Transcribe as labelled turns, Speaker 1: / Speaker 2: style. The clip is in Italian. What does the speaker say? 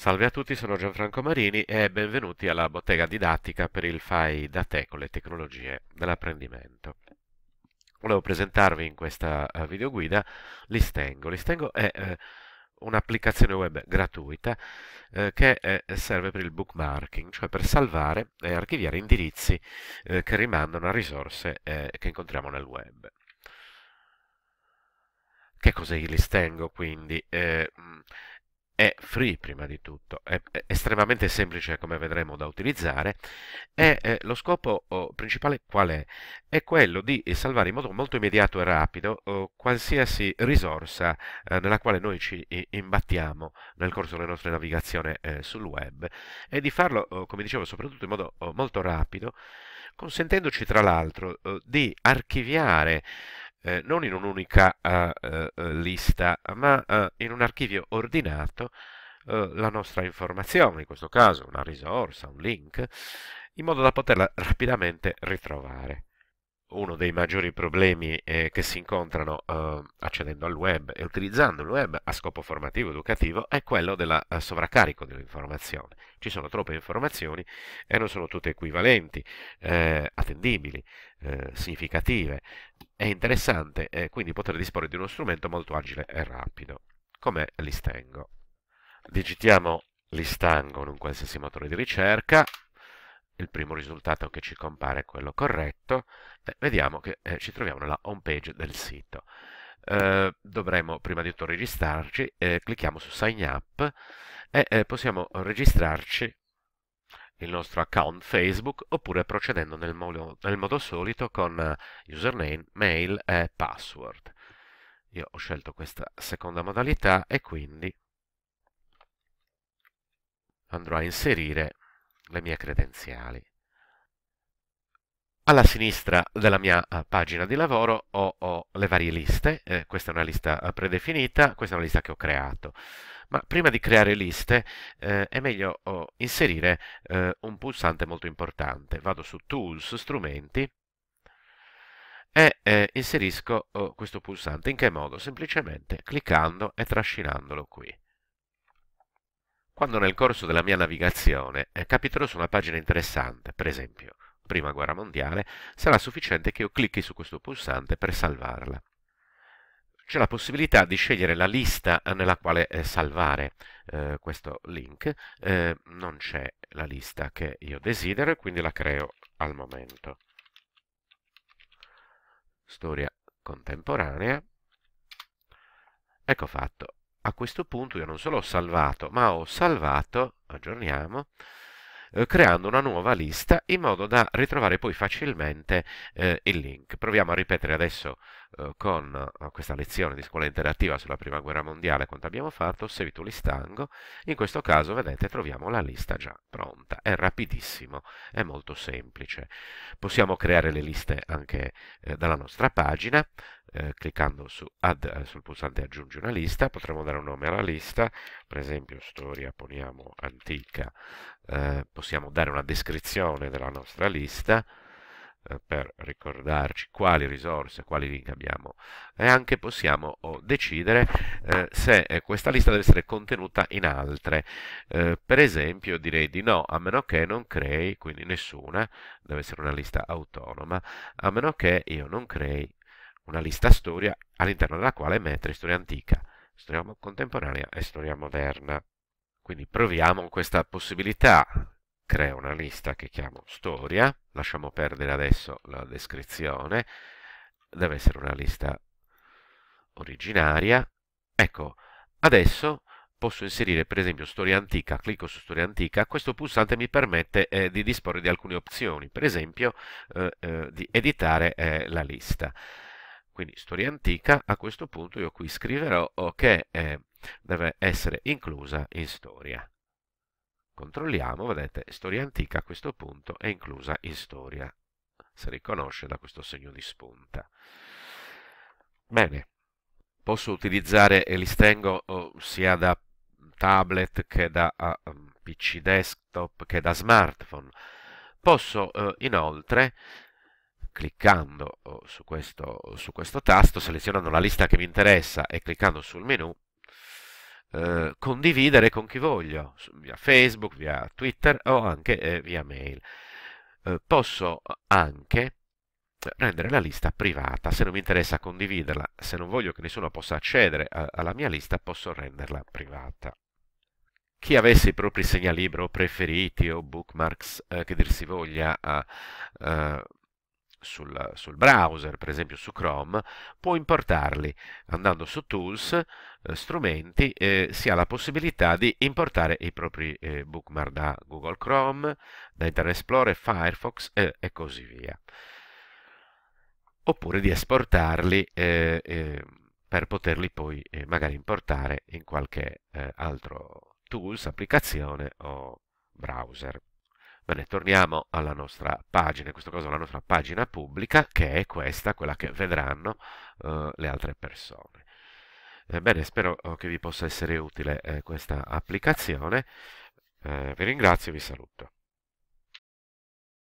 Speaker 1: Salve a tutti, sono Gianfranco Marini e benvenuti alla bottega didattica per il FAI da te con le tecnologie dell'apprendimento. Volevo presentarvi in questa eh, videoguida Listengo. Listengo è eh, un'applicazione web gratuita eh, che eh, serve per il bookmarking, cioè per salvare e archiviare indirizzi eh, che rimandano a risorse eh, che incontriamo nel web. Che cos'è Listengo quindi? Mm, è free prima di tutto, è, estremamente semplice come vedremo da utilizzare e eh, lo scopo oh, principale qual è? È quello di salvare in modo molto immediato e rapido oh, qualsiasi risorsa eh, nella quale noi ci imbattiamo nel corso delle nostre navigazioni eh, sul web e di farlo, oh, come dicevo, soprattutto in modo oh, molto rapido, consentendoci tra l'altro oh, di archiviare eh, non in un'unica eh, eh lista, ma eh, in un archivio ordinato la nostra informazione, in questo caso una risorsa, un link, in modo da poterla rapidamente ritrovare uno dei maggiori problemi eh, che si incontrano eh, accedendo al web e utilizzando il web a scopo formativo ed educativo è quello del eh, sovraccarico dell'informazione. Ci sono troppe informazioni e non sono tutte equivalenti, eh, attendibili, eh, significative. È interessante quindi poter disporre di uno strumento molto agile e rapido, come l'istengo. Digitiamo l'istengo in un qualsiasi motore di ricerca il primo risultato che ci compare è quello corretto, Beh, vediamo che eh, ci troviamo nella home page del sito. Eh, dovremo prima di tutto registrarci, eh, clicchiamo su Sign Up e eh, possiamo registrarci il nostro account Facebook oppure procedendo nel modo, nel modo solito con eh, username, mail e password. Io ho scelto questa seconda modalità e quindi andrò a inserire le mie credenziali. Alla sinistra della mia eh, pagina di lavoro ho, ho le varie liste, eh, questa è una lista eh, predefinita, questa è una lista che ho creato, ma prima di creare liste eh, è meglio oh, inserire eh, un pulsante molto importante. Vado su Tools, Strumenti e eh, inserisco oh, questo pulsante. In che modo? Semplicemente cliccando e trascinandolo qui quando nel corso della mia navigazione eh, capiterò su una pagina interessante, per esempio Prima Guerra Mondiale, sarà sufficiente che io clicchi su questo pulsante per salvarla. C'è la possibilità di scegliere la lista eh, nella quale eh, salvare eh, questo link, eh, non c'è la lista che io desidero quindi la creo al momento. Storia contemporanea. Ecco fatto a questo punto io non solo ho salvato, ma ho salvato, aggiorniamo, eh, creando una nuova lista in modo da ritrovare poi facilmente eh, il link. Proviamo a ripetere adesso eh, con eh, questa lezione di scuola interattiva sulla prima guerra mondiale quanto abbiamo fatto, se vi tu l'istango, in questo caso vedete troviamo la lista già pronta, è rapidissimo, è molto semplice. Possiamo creare le liste anche eh, dalla nostra pagina, eh, cliccando su add, eh, sul pulsante aggiungi una lista, potremmo dare un nome alla lista, per esempio storia, poniamo antica, eh, possiamo dare una descrizione della nostra lista, eh, per ricordarci quali risorse, quali link abbiamo e anche possiamo decidere eh, se eh, questa lista deve essere contenuta in altre. Eh, per esempio direi di no, a meno che non crei, quindi nessuna, deve essere una lista autonoma, a meno che io non crei una lista storia all'interno della quale mettere storia antica, storia contemporanea e storia moderna. Quindi proviamo questa possibilità. Creo una lista che chiamo storia, lasciamo perdere adesso la descrizione, deve essere una lista originaria. Ecco, adesso posso inserire per esempio storia antica, clicco su storia antica, questo pulsante mi permette eh, di disporre di alcune opzioni, per esempio eh, eh, di editare eh, la lista. Quindi storia antica, a questo punto io qui scriverò che eh, deve essere inclusa in storia. Controlliamo, vedete, storia antica a questo punto è inclusa in storia. Si riconosce da questo segno di spunta. Bene, posso utilizzare e l'istengo oh, sia da tablet che da ah, um, PC desktop che da smartphone. Posso eh, inoltre cliccando oh, su questo, su questo tasto, selezionando la lista che mi interessa e cliccando sul menu, eh, condividere con chi voglio, via Facebook, via Twitter o anche eh, via mail. Eh, posso anche rendere la lista privata, se non mi interessa condividerla, se non voglio che nessuno possa accedere a, alla mia lista, posso renderla privata. Chi avesse i propri segnalibro preferiti o bookmarks eh, che dir si voglia ha eh, sul, sul, browser, per esempio su Chrome, può importarli. Andando su Tools, eh, strumenti, eh, si ha la possibilità di importare i propri eh, bookmark da Google Chrome, da Internet Explorer, Firefox eh, e così via. Oppure di esportarli eh, eh, per poterli poi magari importare in qualche altro tools, applicazione o browser. Bene, torniamo alla nostra pagina, in questo caso la nostra pagina pubblica, che è questa, quella che vedranno eh, le altre persone. Eh, bene, spero oh, che vi possa essere utile eh, questa applicazione. Eh, vi ringrazio e vi saluto.